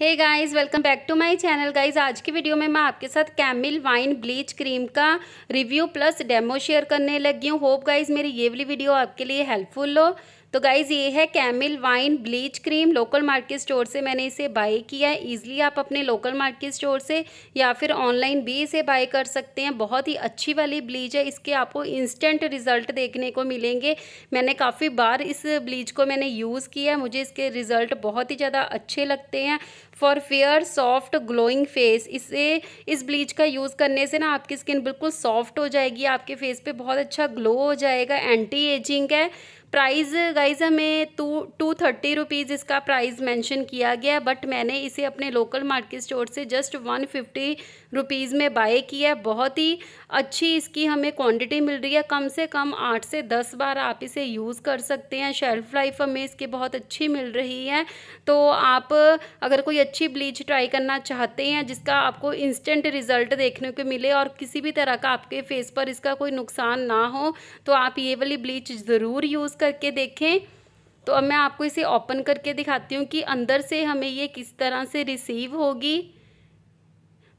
hey guys welcome back to my channel guys आज की video में मैं आपके साथ कैमिल वाइन ब्लीच क्रीम का रिव्यू प्लस डेमो शेयर करने लगी हूँ होप गाइस मेरी ये वाली वीडियो आपके लिए हेल्पफुल हो तो गाइज़ ये है Camille wine bleach cream local market store से मैंने इसे बाई किया है ईजिली आप अपने लोकल मार्केट स्टोर से या फिर ऑनलाइन भी इसे बाई कर सकते हैं बहुत ही अच्छी वाली ब्लीच है इसके आपको इंस्टेंट रिजल्ट देखने को मिलेंगे मैंने काफ़ी बार इस ब्लीच को मैंने यूज़ किया है मुझे इसके रिज़ल्ट बहुत ही ज़्यादा अच्छे लगते हैं for fair soft glowing face इसे इस ब्लीच का यूज़ करने से ना आपकी स्किन बिल्कुल सॉफ्ट हो जाएगी आपके फेस पर बहुत अच्छा ग्लो हो जाएगा एंटी एजिंग है प्राइस गाइज हमें टू टू थर्टी रुपीज़ इसका प्राइस मेंशन किया गया बट मैंने इसे अपने लोकल मार्केट स्टोर से जस्ट वन फिफ्टी रुपीज़ में बाय किया बहुत ही अच्छी इसकी हमें क्वांटिटी मिल रही है कम से कम आठ से दस बार आप इसे यूज़ कर सकते हैं शेल्फ़ लाइफ हमें इसकी बहुत अच्छी मिल रही है तो आप अगर कोई अच्छी ब्लीच ट्राई करना चाहते हैं जिसका आपको इंस्टेंट रिज़ल्ट देखने को मिले और किसी भी तरह का आपके फेस पर इसका कोई नुकसान ना हो तो आप ये वाली ब्लीच ज़रूर यूज़ कर करके देखें तो अब मैं आपको इसे ओपन करके दिखाती हूँ कि अंदर से हमें ये किस तरह से रिसीव होगी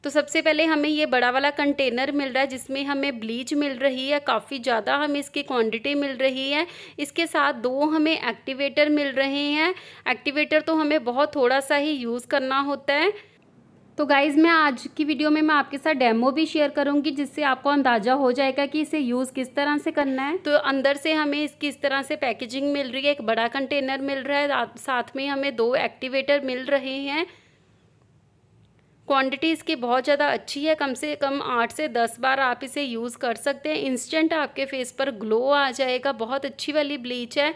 तो सबसे पहले हमें ये बड़ा वाला कंटेनर मिल रहा है जिसमें हमें ब्लीच मिल रही है काफ़ी ज़्यादा हमें इसकी क्वांटिटी मिल रही है इसके साथ दो हमें एक्टिवेटर मिल रहे हैं एक्टिवेटर तो हमें बहुत थोड़ा सा ही यूज़ करना होता है तो गाइज़ मैं आज की वीडियो में मैं आपके साथ डेमो भी शेयर करूंगी जिससे आपको अंदाज़ा हो जाएगा कि इसे यूज़ किस तरह से करना है तो अंदर से हमें इसकी इस तरह से पैकेजिंग मिल रही है एक बड़ा कंटेनर मिल रहा है साथ में हमें दो एक्टिवेटर मिल रहे हैं क्वांटिटी इसकी बहुत ज़्यादा अच्छी है कम से कम आठ से दस बार आप इसे यूज़ कर सकते हैं इंस्टेंट आपके फेस पर ग्लो आ जाएगा बहुत अच्छी वाली ब्लीच है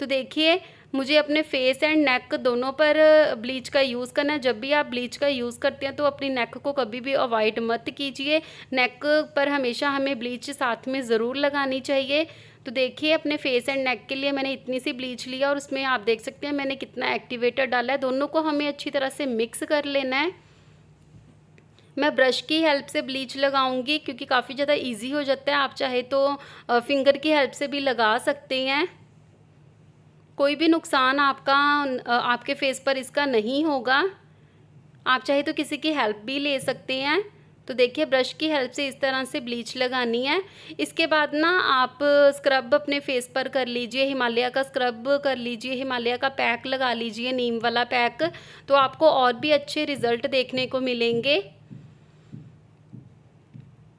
तो देखिए मुझे अपने फेस एंड नेक दोनों पर ब्लीच का यूज़ करना है जब भी आप ब्लीच का यूज़ करते हैं तो अपनी नेक को कभी भी अवॉइड मत कीजिए नेक पर हमेशा हमें ब्लीच साथ में ज़रूर लगानी चाहिए तो देखिए अपने फेस एंड नेक के लिए मैंने इतनी सी ब्लीच लिया और उसमें आप देख सकते हैं मैंने कितना एक्टिवेटर डाला है दोनों को हमें अच्छी तरह से मिक्स कर लेना है मैं ब्रश की हेल्प से ब्लीच लगाऊंगी क्योंकि काफ़ी ज़्यादा इजी हो जाता है आप चाहे तो फिंगर की हेल्प से भी लगा सकते हैं कोई भी नुकसान आपका आपके फेस पर इसका नहीं होगा आप चाहे तो किसी की हेल्प भी ले सकते हैं तो देखिए ब्रश की हेल्प से इस तरह से ब्लीच लगानी है इसके बाद ना आप स्क्रब अपने फेस पर कर लीजिए हिमालय का स्क्रब कर लीजिए हिमालय का पैक लगा लीजिए नीम वाला पैक तो आपको और भी अच्छे रिज़ल्ट देखने को मिलेंगे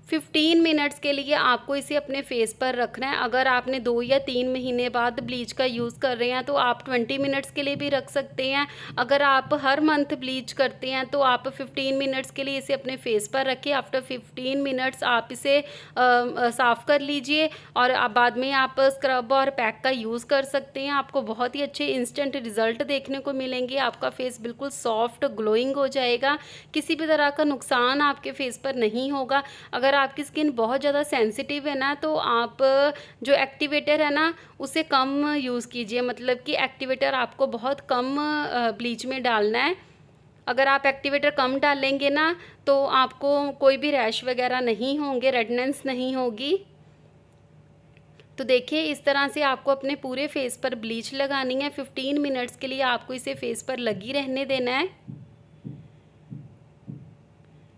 फिफ्टीन मिनट्स के लिए आपको इसे अपने फेस पर रखना है अगर आपने दो या तीन महीने बाद ब्लीच का यूज़ कर रहे हैं तो आप ट्वेंटी मिनट्स के लिए भी रख सकते हैं अगर आप हर मंथ ब्लीच करते हैं तो आप फिफ्टीन मिनट्स के लिए इसे अपने फेस पर रखें आफ्टर फिफ्टीन मिनट्स आप इसे साफ़ कर लीजिए और बाद में आप स्क्रब और पैक का यूज़ कर सकते हैं आपको बहुत ही अच्छे इंस्टेंट रिजल्ट देखने को मिलेंगे आपका फेस बिल्कुल सॉफ्ट ग्लोइंग हो जाएगा किसी भी तरह का नुकसान आपके फेस पर नहीं होगा अगर अगर आपकी स्किन बहुत ज़्यादा सेंसिटिव है ना तो आप जो एक्टिवेटर है ना उसे कम यूज़ कीजिए मतलब कि एक्टिवेटर आपको बहुत कम ब्लीच में डालना है अगर आप एक्टिवेटर कम डालेंगे ना तो आपको कोई भी रैश वगैरह नहीं होंगे रेडनेंस नहीं होगी तो देखिए इस तरह से आपको अपने पूरे फेस पर ब्लीच लगानी है 15 मिनट्स के लिए आपको इसे फेस पर लगी रहने देना है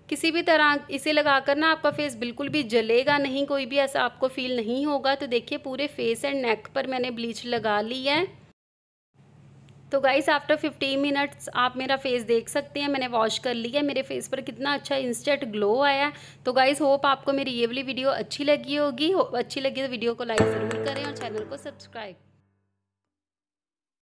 किसी भी तरह इसे लगाकर ना आपका फेस बिल्कुल भी जलेगा नहीं कोई भी ऐसा आपको फील नहीं होगा तो देखिए पूरे फेस एंड नेक पर मैंने ब्लीच लगा ली है तो गाइस आफ्टर 15 मिनट्स आप मेरा फेस देख सकते हैं मैंने वॉश कर लिया है मेरे फेस पर कितना अच्छा इंस्टेंट ग्लो आया तो गाइस होप आपको मेरी ये वाली वीडियो अच्छी लगी होगी अच्छी लगी तो वीडियो को लाइक ज़रूर करें और चैनल को सब्सक्राइब